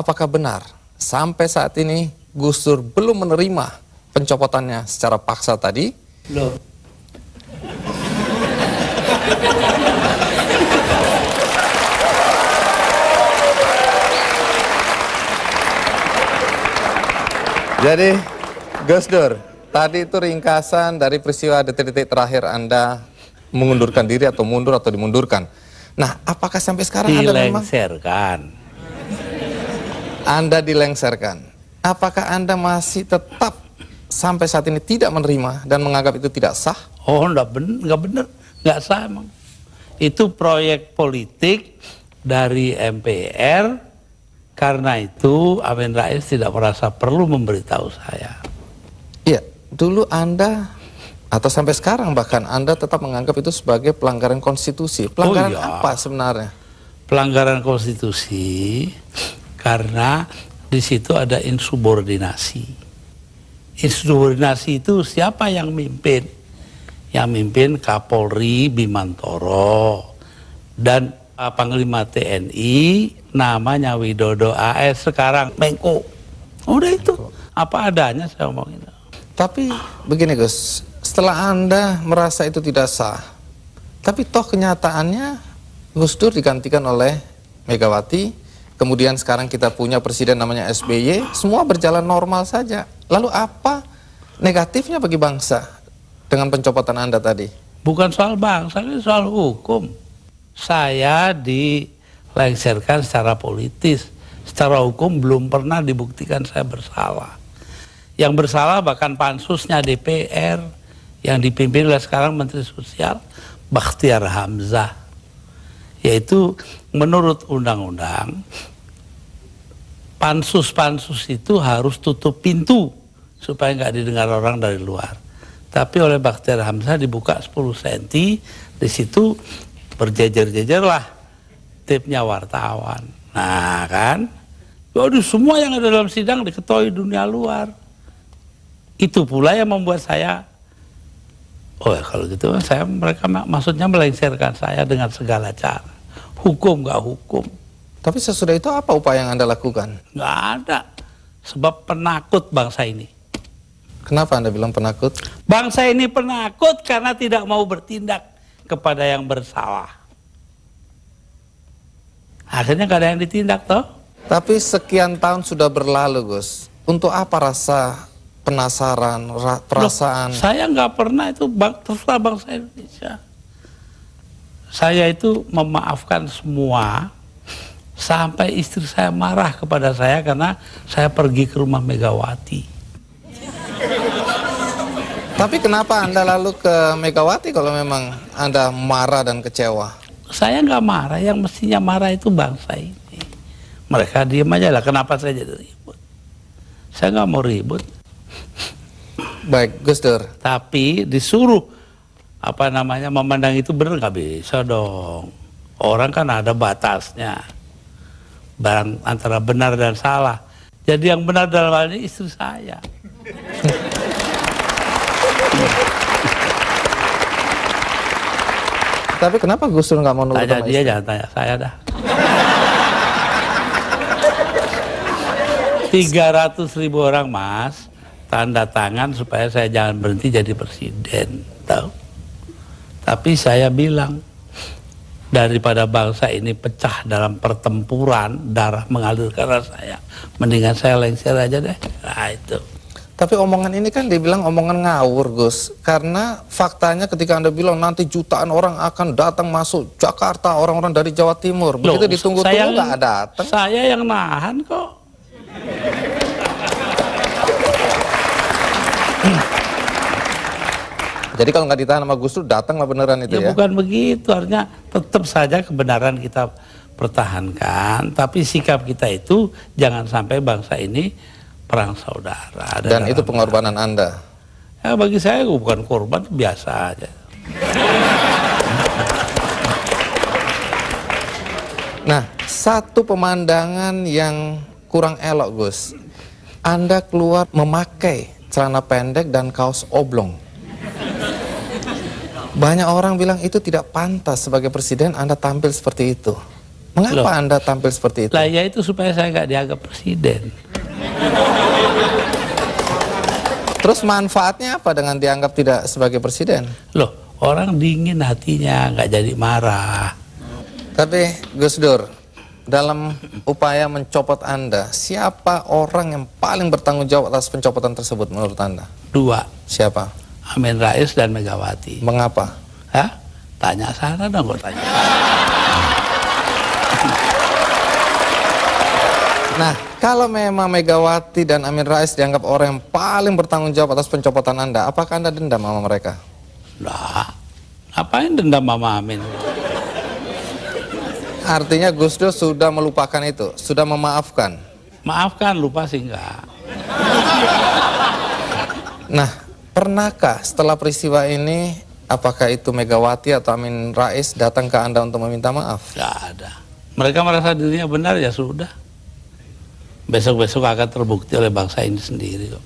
Apakah benar sampai saat ini Gus Dur belum menerima pencopotannya secara paksa tadi? Belum. Jadi Gus Dur, tadi itu ringkasan dari peristiwa detik-detik terakhir Anda mengundurkan diri atau mundur atau dimundurkan. Nah, apakah sampai sekarang Anda memang anda dilengsarkan. Apakah Anda masih tetap sampai saat ini tidak menerima dan menganggap itu tidak sah? Oh, enggak benar, enggak benar, enggak sah emang. Itu proyek politik dari MPR. Karena itu Amin Rais tidak merasa perlu memberitahu saya. Iya, dulu Anda atau sampai sekarang bahkan Anda tetap menganggap itu sebagai pelanggaran konstitusi. Pelanggaran oh, iya. apa sebenarnya? Pelanggaran konstitusi karena di situ ada insubordinasi. Insubordinasi itu siapa yang mimpin? Yang mimpin Kapolri Bimantoro dan eh, Panglima TNI namanya Widodo AS sekarang Menko. Udah itu apa adanya saya omongin. Tapi begini Gus, setelah Anda merasa itu tidak sah, tapi toh kenyataannya Gus Dur digantikan oleh Megawati kemudian sekarang kita punya presiden namanya SBY, semua berjalan normal saja. Lalu apa negatifnya bagi bangsa dengan pencopotan Anda tadi? Bukan soal bangsa, ini soal hukum. Saya dilengsarkan secara politis, secara hukum belum pernah dibuktikan saya bersalah. Yang bersalah bahkan pansusnya DPR, yang dipimpin oleh sekarang Menteri Sosial, Bakhtiar Hamzah yaitu menurut undang-undang pansus-pansus itu harus tutup pintu supaya nggak didengar orang dari luar. Tapi oleh bakteri Hamzah dibuka 10 cm, di situ berjejer-jejer lah tipnya wartawan. Nah kan, waduh semua yang ada dalam sidang diketahui dunia luar. Itu pula yang membuat saya Oh ya kalau gitu saya mereka maksudnya melengsarkan saya dengan segala cara. Hukum gak hukum. Tapi sesudah itu apa upaya yang Anda lakukan? Gak ada. Sebab penakut bangsa ini. Kenapa Anda bilang penakut? Bangsa ini penakut karena tidak mau bertindak kepada yang bersalah. Akhirnya gak ada yang ditindak toh. Tapi sekian tahun sudah berlalu Gus. Untuk apa rasa penasaran, perasaan. Loh, saya nggak pernah itu bang, terserah bangsa Indonesia. Saya itu memaafkan semua sampai istri saya marah kepada saya karena saya pergi ke rumah Megawati. Tapi kenapa Anda lalu ke Megawati kalau memang Anda marah dan kecewa? Saya nggak marah, yang mestinya marah itu bangsa ini. Mereka diem aja lah, kenapa saya jadi ribut? Saya nggak mau ribut. Baik, Gus Dur. Tapi disuruh apa namanya memandang itu benar nggak bisa dong. Orang kan ada batasnya. Barang antara benar dan salah. Jadi yang benar dalam hal ini istri saya. Tapi kenapa Gus Dur nggak mau nurut tanya sama dia istri? jangan tanya saya dah. 300 ribu orang mas tanda tangan supaya saya jangan berhenti jadi presiden tahu tapi saya bilang daripada bangsa ini pecah dalam pertempuran darah mengalir karena saya mendingan saya lengser aja deh nah itu tapi omongan ini kan dibilang omongan ngawur Gus Karena faktanya ketika Anda bilang nanti jutaan orang akan datang masuk Jakarta Orang-orang dari Jawa Timur Begitu ditunggu-tunggu nggak datang Saya yang nahan kok Jadi kalau nggak ditahan sama Gus Dur datanglah beneran itu ya? Ya bukan begitu, artinya tetap saja kebenaran kita pertahankan, tapi sikap kita itu jangan sampai bangsa ini perang saudara. Dan itu pengorbanan saudara. Anda? Ya bagi saya bukan korban, biasa aja. Nah, satu pemandangan yang kurang elok Gus, Anda keluar memakai celana pendek dan kaos oblong. Banyak orang bilang itu tidak pantas sebagai presiden Anda tampil seperti itu. Mengapa Loh, Anda tampil seperti itu? Lah ya itu supaya saya nggak dianggap presiden. Terus manfaatnya apa dengan dianggap tidak sebagai presiden? Loh, orang dingin hatinya, nggak jadi marah. Tapi Gus Dur, dalam upaya mencopot Anda, siapa orang yang paling bertanggung jawab atas pencopotan tersebut menurut Anda? Dua. Siapa? Amin Rais dan Megawati. Mengapa? Hah? Tanya sana dong, kok tanya. Nah, kalau memang Megawati dan Amin Rais dianggap orang yang paling bertanggung jawab atas pencopotan Anda, apakah Anda dendam sama mereka? Nah, ngapain dendam sama Amin? Artinya Gus Dur sudah melupakan itu, sudah memaafkan. Maafkan, lupa sih enggak. Nah, pernahkah setelah peristiwa ini, apakah itu Megawati atau Amin Rais datang ke Anda untuk meminta maaf? Enggak ada. Mereka merasa dirinya benar ya sudah. Besok-besok akan terbukti oleh bangsa ini sendiri kok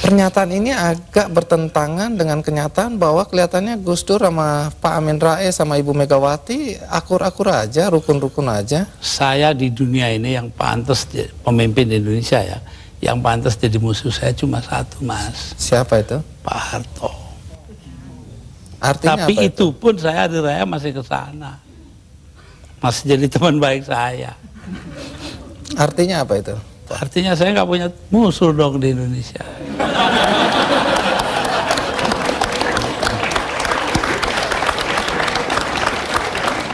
pernyataan ini agak bertentangan dengan kenyataan bahwa kelihatannya Gus Dur sama Pak Amin Rais sama Ibu Megawati akur-akur aja, rukun-rukun aja. Saya di dunia ini yang pantas pemimpin di Indonesia ya, yang pantas jadi musuh saya cuma satu mas. Siapa itu? Pak Harto. Artinya Tapi apa itu? itu pun saya di raya masih ke sana, masih jadi teman baik saya. Artinya apa itu? Artinya saya nggak punya musuh dong di Indonesia.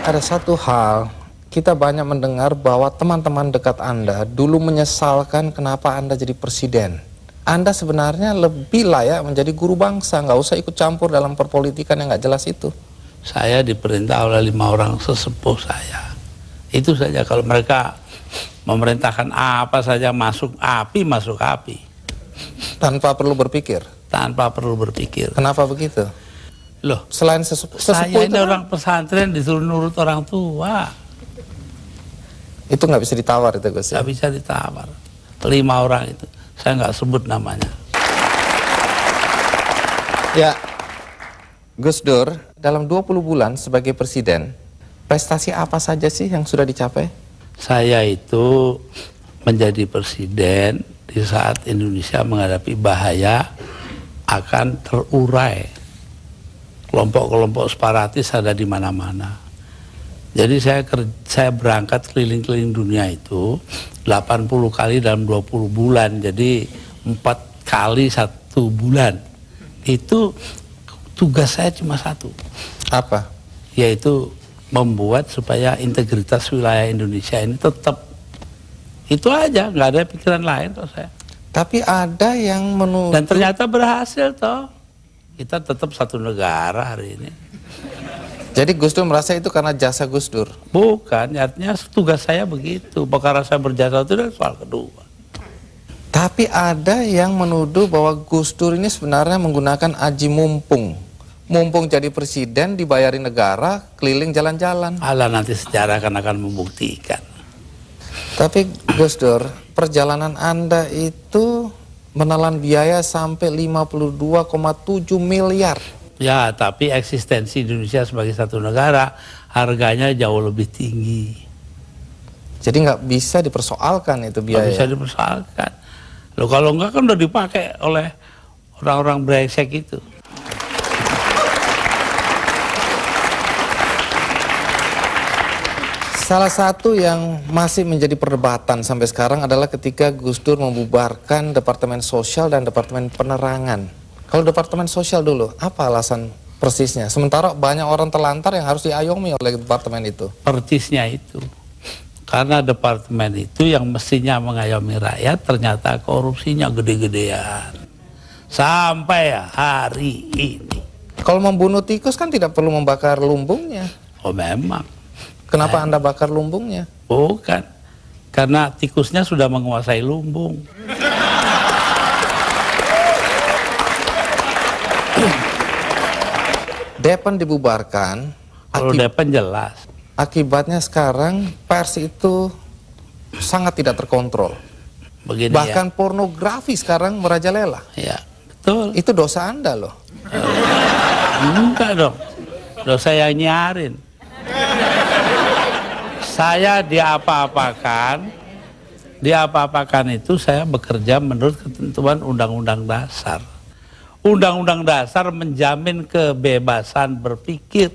Ada satu hal, kita banyak mendengar bahwa teman-teman dekat Anda dulu menyesalkan kenapa Anda jadi presiden. Anda sebenarnya lebih layak menjadi guru bangsa, nggak usah ikut campur dalam perpolitikan yang nggak jelas itu. Saya diperintah oleh lima orang sesepuh saya. Itu saja kalau mereka memerintahkan apa saja masuk api, masuk api. Tanpa perlu berpikir? Tanpa perlu berpikir. Kenapa begitu? Loh, selain sesuatu saya ini kan? orang pesantren disuruh nurut orang tua. Itu nggak bisa ditawar itu Gus? Ya? Nggak bisa ditawar. Lima orang itu, saya nggak sebut namanya. Ya, Gus Dur, dalam 20 bulan sebagai presiden, prestasi apa saja sih yang sudah dicapai? Saya itu menjadi presiden di saat Indonesia menghadapi bahaya akan terurai. Kelompok-kelompok separatis ada di mana-mana. Jadi saya saya berangkat keliling-keliling dunia itu 80 kali dalam 20 bulan. Jadi 4 kali satu bulan. Itu tugas saya cuma satu. Apa? Yaitu membuat supaya integritas wilayah Indonesia ini tetap itu aja, nggak ada pikiran lain kalau saya. Tapi ada yang menurut Dan ternyata berhasil toh. Kita tetap satu negara hari ini. Jadi Gus Dur merasa itu karena jasa Gus Dur? Bukan, artinya tugas saya begitu. Perkara saya berjasa itu adalah soal kedua. Tapi ada yang menuduh bahwa Gus Dur ini sebenarnya menggunakan aji mumpung. Mumpung jadi presiden, dibayari negara, keliling jalan-jalan. Alah nanti sejarah akan akan membuktikan. Tapi Gus Dur, perjalanan Anda itu menelan biaya sampai 52,7 miliar. Ya, tapi eksistensi Indonesia sebagai satu negara harganya jauh lebih tinggi. Jadi nggak bisa dipersoalkan itu biaya. Nggak bisa dipersoalkan. Loh kalau nggak kan udah dipakai oleh orang-orang brengsek itu. Salah satu yang masih menjadi perdebatan sampai sekarang adalah ketika Gus Dur membubarkan Departemen Sosial dan Departemen Penerangan. Kalau Departemen Sosial dulu, apa alasan persisnya? Sementara banyak orang terlantar yang harus diayomi oleh Departemen itu. Persisnya itu. Karena Departemen itu yang mestinya mengayomi rakyat, ternyata korupsinya gede-gedean. Sampai hari ini. Kalau membunuh tikus kan tidak perlu membakar lumbungnya. Oh memang Kenapa nah. Anda bakar lumbungnya? Bukan. Karena tikusnya sudah menguasai lumbung. Depan dibubarkan. Kalau depan jelas. Akibatnya sekarang pers itu sangat tidak terkontrol. Begini ya. Bahkan ya. pornografi sekarang merajalela. Ya, betul. Itu dosa Anda loh. Eh, enggak dong. Dosa yang nyarin saya diapa-apakan, diapa-apakan itu saya bekerja menurut ketentuan Undang-Undang Dasar. Undang-Undang Dasar menjamin kebebasan berpikir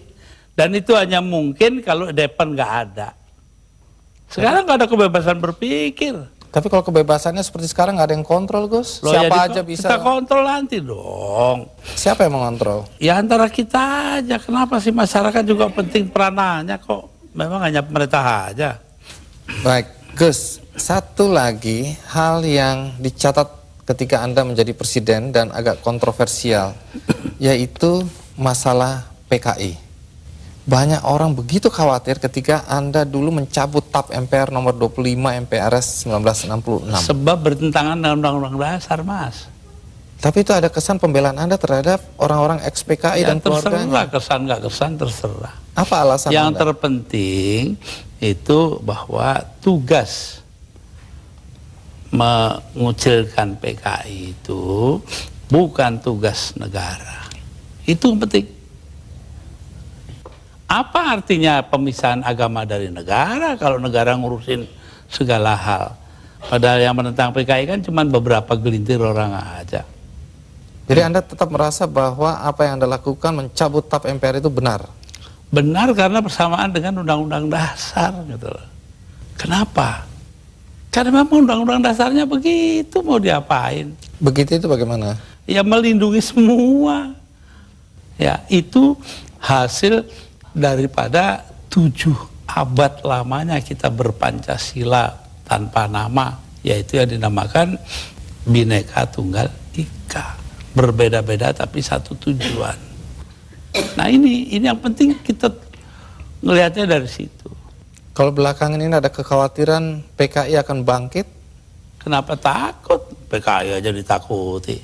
dan itu hanya mungkin kalau depan nggak ada. Sekarang nggak ada kebebasan berpikir. Tapi kalau kebebasannya seperti sekarang nggak ada yang kontrol, Gus. Loh, ya Siapa ya aja bisa. Kita kontrol nanti dong. Siapa yang mengontrol? Ya antara kita aja. Kenapa sih masyarakat juga penting peranannya kok? memang hanya pemerintah aja. Baik, Gus, satu lagi hal yang dicatat ketika Anda menjadi presiden dan agak kontroversial, yaitu masalah PKI. Banyak orang begitu khawatir ketika Anda dulu mencabut TAP MPR nomor 25 MPRS 1966. Sebab bertentangan dengan Undang-Undang Dasar, Mas. Tapi itu ada kesan pembelaan Anda terhadap orang-orang XPKI ya, dan keluarganya. Terserah kesan nggak kesan terserah. Apa alasan Yang anda? terpenting itu bahwa tugas mengucilkan PKI itu bukan tugas negara. Itu penting. Apa artinya pemisahan agama dari negara kalau negara ngurusin segala hal? Padahal yang menentang PKI kan cuma beberapa gelintir orang aja. Jadi Anda tetap merasa bahwa apa yang Anda lakukan mencabut tap MPR itu benar? Benar karena persamaan dengan Undang-Undang Dasar gitu loh. Kenapa? Karena memang Undang-Undang Dasarnya begitu mau diapain. Begitu itu bagaimana? Ya melindungi semua. Ya itu hasil daripada tujuh abad lamanya kita berpancasila tanpa nama yaitu yang dinamakan bineka Tunggal Ika berbeda-beda tapi satu tujuan. Nah ini ini yang penting kita ngelihatnya dari situ. Kalau belakangan ini ada kekhawatiran PKI akan bangkit? Kenapa takut? PKI aja ditakuti.